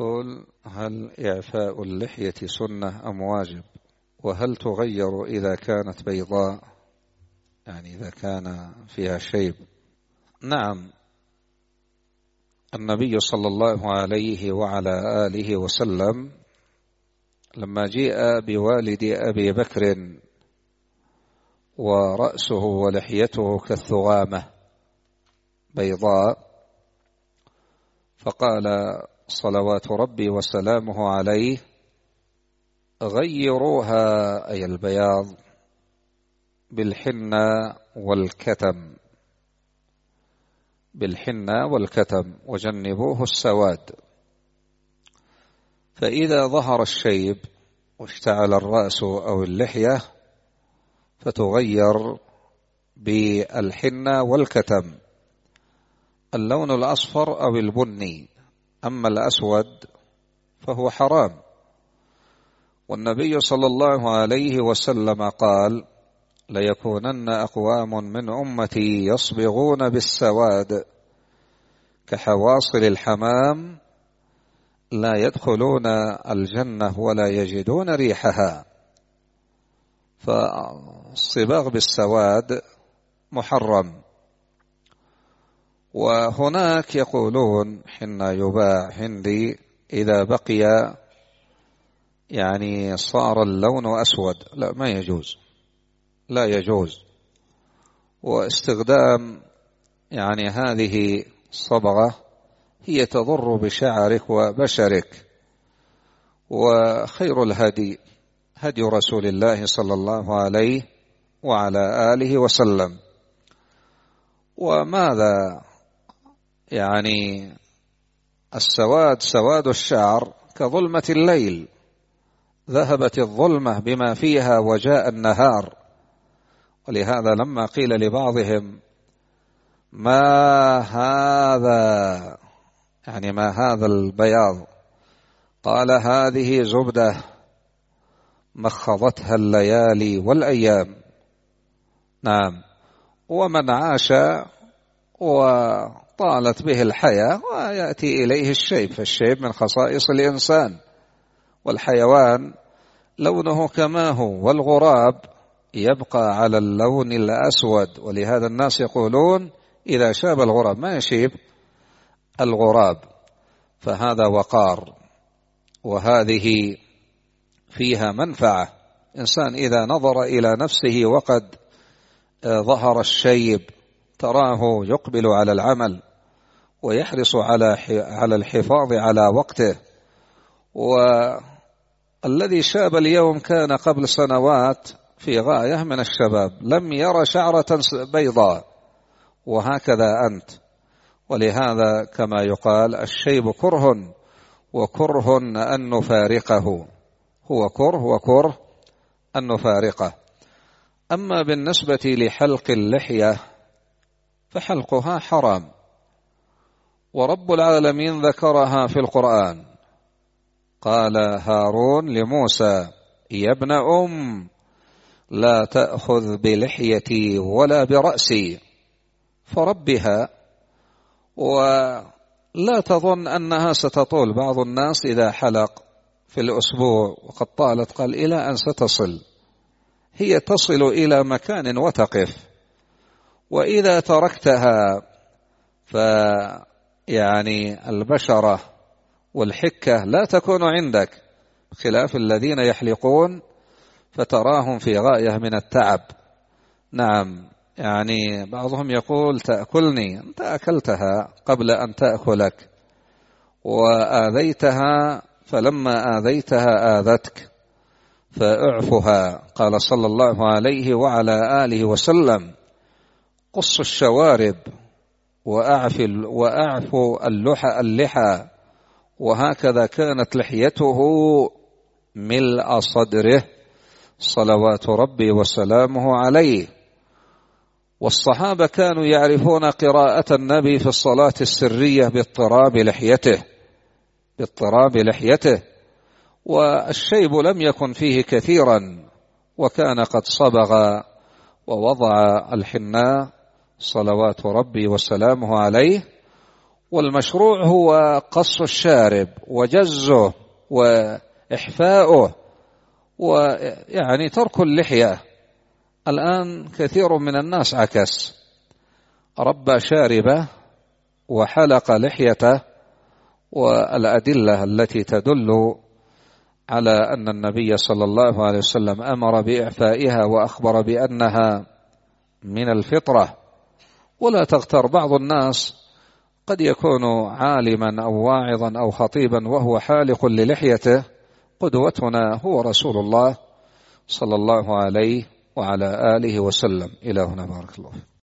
يقول هل إعفاء اللحية سنة أم واجب وهل تغير إذا كانت بيضاء يعني إذا كان فيها شيب نعم النبي صلى الله عليه وعلى آله وسلم لما جيء بوالد أبي بكر ورأسه ولحيته كالثغامة بيضاء فقال صلوات ربي وسلامه عليه غيروها أي البياض بالحنة والكتم بالحنة والكتم وجنبوه السواد فإذا ظهر الشيب واشتعل الرأس أو اللحية فتغير بالحنة والكتم اللون الأصفر أو البني أما الأسود فهو حرام والنبي صلى الله عليه وسلم قال ليكونن أقوام من أمتي يصبغون بالسواد كحواصل الحمام لا يدخلون الجنة ولا يجدون ريحها فالصباغ بالسواد محرم وهناك يقولون حين يباع هندي إذا بقي يعني صار اللون أسود لا ما يجوز لا يجوز واستخدام يعني هذه الصبغة هي تضر بشعرك وبشرك وخير الهدي هدي رسول الله صلى الله عليه وعلى آله وسلم وماذا يعني السواد سواد الشعر كظلمة الليل ذهبت الظلمة بما فيها وجاء النهار ولهذا لما قيل لبعضهم ما هذا يعني ما هذا البياض قال هذه زبدة مخضتها الليالي والأيام نعم ومن عاش و طالت به الحياة ويأتي إليه الشيب فالشيب من خصائص الإنسان والحيوان لونه كما هو والغراب يبقى على اللون الأسود ولهذا الناس يقولون إذا شاب الغراب ما يشيب الغراب فهذا وقار وهذه فيها منفعة إنسان إذا نظر إلى نفسه وقد آه، ظهر الشيب تراه يقبل على العمل ويحرص على على الحفاظ على وقته والذي شاب اليوم كان قبل سنوات في غاية من الشباب لم ير شعرة بيضاء وهكذا أنت ولهذا كما يقال الشيب كره وكره أن نفارقه هو كره وكره أن نفارقه أما بالنسبة لحلق اللحية فحلقها حرام ورب العالمين ذكرها في القرآن قال هارون لموسى يا ابن أم لا تأخذ بلحيتي ولا برأسي فربها ولا تظن أنها ستطول بعض الناس إذا حلق في الأسبوع وقد طالت قال إلى أن ستصل هي تصل إلى مكان وتقف وإذا تركتها ف يعني البشرة والحكة لا تكون عندك خلاف الذين يحلقون فتراهم في غاية من التعب نعم يعني بعضهم يقول تأكلني أنت أكلتها قبل أن تأكلك وآذيتها فلما آذيتها آذتك فاعفها قال صلى الله عليه وعلى آله وسلم قص الشوارب وأعف وأعفو اللحى اللحى وهكذا كانت لحيته ملء صدره صلوات ربي وسلامه عليه والصحابة كانوا يعرفون قراءة النبي في الصلاة السرية باضطراب لحيته باضطراب لحيته والشيب لم يكن فيه كثيرا وكان قد صبغ ووضع الحناء صلوات ربي وسلامه عليه والمشروع هو قص الشارب وجزه وإحفاؤه ويعني ترك اللحية الآن كثير من الناس عكس ربى شاربه وحلق لحيته والأدلة التي تدل على أن النبي صلى الله عليه وسلم أمر بإعفائها وأخبر بأنها من الفطرة ولا تغتر بعض الناس قد يكون عالما أو واعظا أو خطيبا وهو حالق للحيته قدوتنا هو رسول الله صلى الله عليه وعلى آله وسلم إلى هنا بارك الله